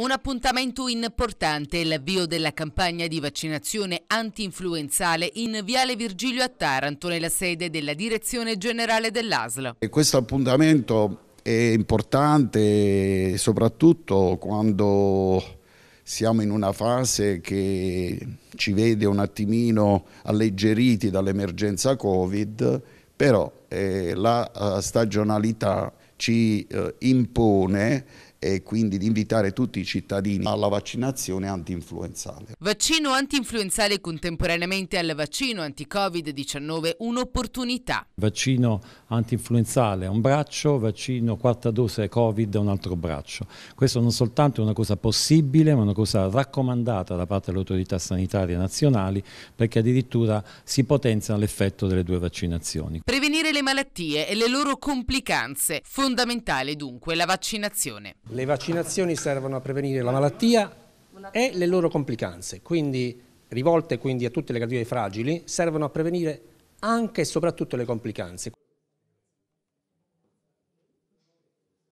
Un appuntamento importante è l'avvio della campagna di vaccinazione anti-influenzale in Viale Virgilio a Taranto, nella sede della Direzione Generale dell'ASL. Questo appuntamento è importante soprattutto quando siamo in una fase che ci vede un attimino alleggeriti dall'emergenza Covid, però eh, la eh, stagionalità ci eh, impone e quindi di invitare tutti i cittadini alla vaccinazione anti-influenzale. Vaccino anti-influenzale contemporaneamente al vaccino anti-Covid-19, un'opportunità. Vaccino anti antinfluenzale un braccio, vaccino quarta dose Covid un altro braccio. Questo non soltanto è una cosa possibile, ma una cosa raccomandata da parte delle autorità sanitarie nazionali perché addirittura si potenzia l'effetto delle due vaccinazioni. Prevenire le malattie e le loro complicanze, fondamentale dunque la vaccinazione. Le vaccinazioni servono a prevenire la malattia e le loro complicanze, quindi rivolte quindi a tutte le categorie fragili, servono a prevenire anche e soprattutto le complicanze.